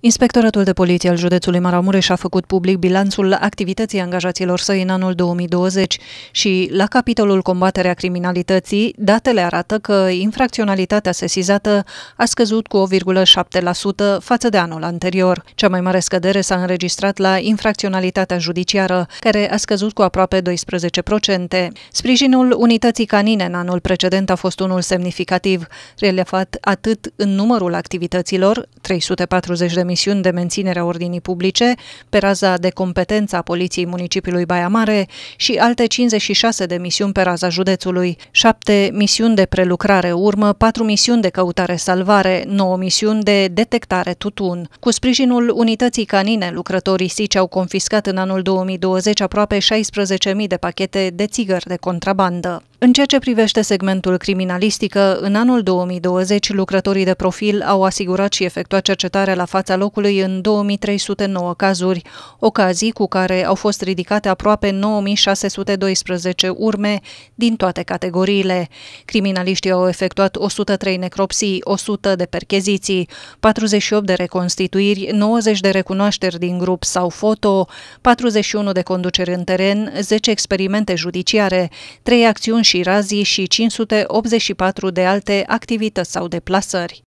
Inspectoratul de Poliție al județului Maramureș a făcut public bilanțul activității angajaților săi în anul 2020 și, la capitolul combaterea criminalității, datele arată că infracționalitatea sesizată a scăzut cu 1,7% față de anul anterior. Cea mai mare scădere s-a înregistrat la infracționalitatea judiciară, care a scăzut cu aproape 12%. Sprijinul unității canine în anul precedent a fost unul semnificativ, relevat atât în numărul activităților, 340 de misiuni de menținere a ordinii publice, pe raza de competență a Poliției Municipiului Baia Mare și alte 56 de misiuni pe raza județului, 7 misiuni de prelucrare urmă, 4 misiuni de căutare-salvare, 9 misiuni de detectare tutun. Cu sprijinul unității canine, lucrătorii SICI au confiscat în anul 2020 aproape 16.000 de pachete de țigări de contrabandă. În ceea ce privește segmentul criminalistică, în anul 2020 lucrătorii de profil au asigurat și efectuat cercetare la fața locului în 2309 cazuri, ocazii cu care au fost ridicate aproape 9612 urme din toate categoriile. Criminaliștii au efectuat 103 necropsii, 100 de percheziții, 48 de reconstituiri, 90 de recunoașteri din grup sau foto, 41 de conduceri în teren, 10 experimente judiciare, 3 acțiuni și razii și 584 de alte activități sau deplasări.